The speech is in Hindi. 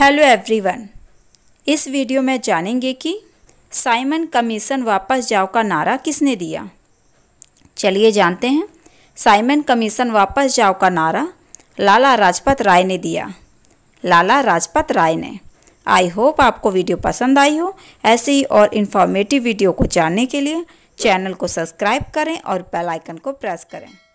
हेलो एवरीवन इस वीडियो में जानेंगे कि साइमन कमीशन वापस जाओ का नारा किसने दिया चलिए जानते हैं साइमन कमीशन वापस जाओ का नारा लाला लाजपत राय ने दिया लाला लाजपत राय ने आई होप आपको वीडियो पसंद आई हो ऐसे ही और इन्फॉर्मेटिव वीडियो को जानने के लिए चैनल को सब्सक्राइब करें और बेल आइकन को प्रेस करें